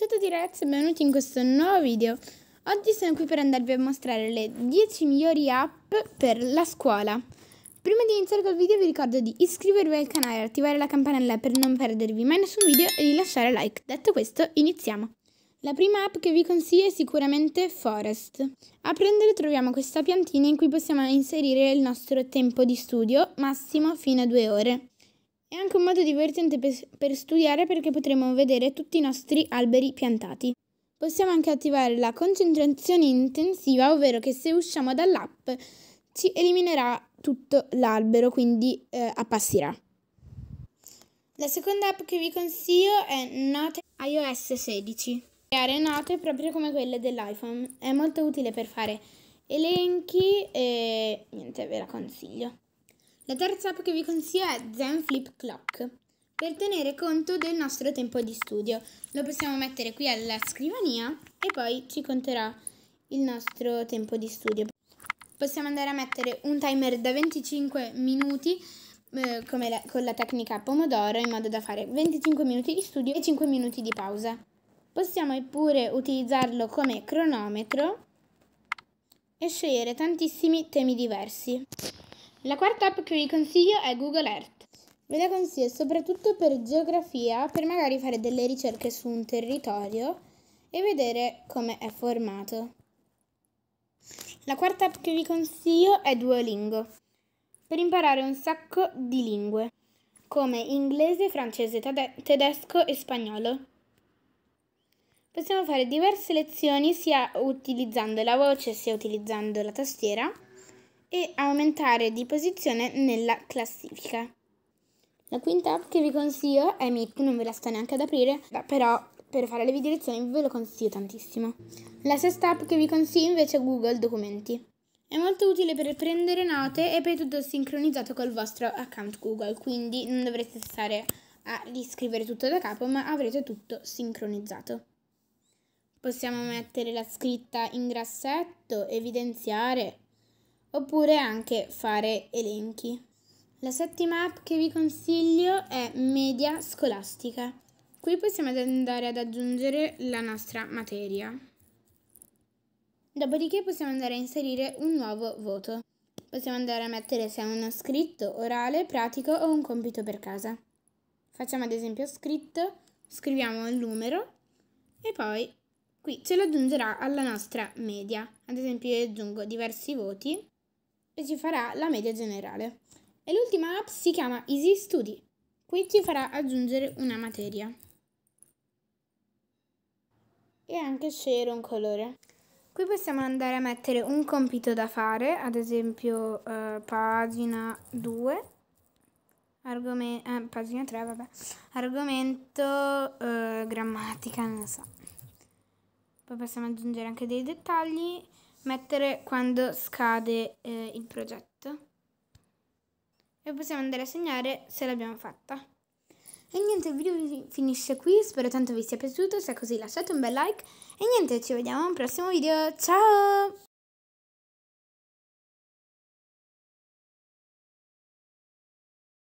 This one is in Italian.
Ciao a tutti ragazzi e benvenuti in questo nuovo video. Oggi sono qui per andarvi a mostrare le 10 migliori app per la scuola. Prima di iniziare col video vi ricordo di iscrivervi al canale, attivare la campanella per non perdervi mai nessun video e di lasciare like. Detto questo, iniziamo. La prima app che vi consiglio è sicuramente Forest. A prendere troviamo questa piantina in cui possiamo inserire il nostro tempo di studio, massimo fino a due ore. È anche un modo divertente per studiare perché potremo vedere tutti i nostri alberi piantati. Possiamo anche attivare la concentrazione intensiva, ovvero che se usciamo dall'app ci eliminerà tutto l'albero, quindi eh, appassirà. La seconda app che vi consiglio è Note iOS 16. Creare note proprio come quelle dell'iPhone è molto utile per fare elenchi e niente, ve la consiglio. La terza app che vi consiglio è Zen Flip Clock per tenere conto del nostro tempo di studio. Lo possiamo mettere qui alla scrivania e poi ci conterà il nostro tempo di studio. Possiamo andare a mettere un timer da 25 minuti eh, la, con la tecnica Pomodoro in modo da fare 25 minuti di studio e 5 minuti di pausa. Possiamo pure utilizzarlo come cronometro e scegliere tantissimi temi diversi. La quarta app che vi consiglio è Google Earth. Ve la consiglio soprattutto per geografia, per magari fare delle ricerche su un territorio e vedere come è formato. La quarta app che vi consiglio è Duolingo, per imparare un sacco di lingue, come inglese, francese, tedesco e spagnolo. Possiamo fare diverse lezioni sia utilizzando la voce sia utilizzando la tastiera e aumentare di posizione nella classifica. La quinta app che vi consiglio è Meet, non ve la sto neanche ad aprire, però per fare le video lezioni ve lo consiglio tantissimo. La sesta app che vi consiglio invece è Google Documenti. È molto utile per prendere note e poi tutto sincronizzato col vostro account Google, quindi non dovreste stare a riscrivere tutto da capo, ma avrete tutto sincronizzato. Possiamo mettere la scritta in grassetto, evidenziare oppure anche fare elenchi. La settima app che vi consiglio è Media Scolastica. Qui possiamo andare ad aggiungere la nostra materia. Dopodiché possiamo andare a inserire un nuovo voto. Possiamo andare a mettere se è uno scritto, orale, pratico o un compito per casa. Facciamo ad esempio scritto, scriviamo il numero e poi qui ce lo aggiungerà alla nostra media. Ad esempio io aggiungo diversi voti e ci farà la media generale. E l'ultima app si chiama Easy Study. Qui ci farà aggiungere una materia. E anche scegliere un colore. Qui possiamo andare a mettere un compito da fare, ad esempio eh, pagina 2, Argome eh, pagina 3, vabbè, argomento eh, grammatica, non lo so. Poi possiamo aggiungere anche dei dettagli mettere quando scade eh, il progetto e possiamo andare a segnare se l'abbiamo fatta. E niente, il video finisce qui, spero tanto vi sia piaciuto, se è così lasciate un bel like e niente, ci vediamo al prossimo video, ciao!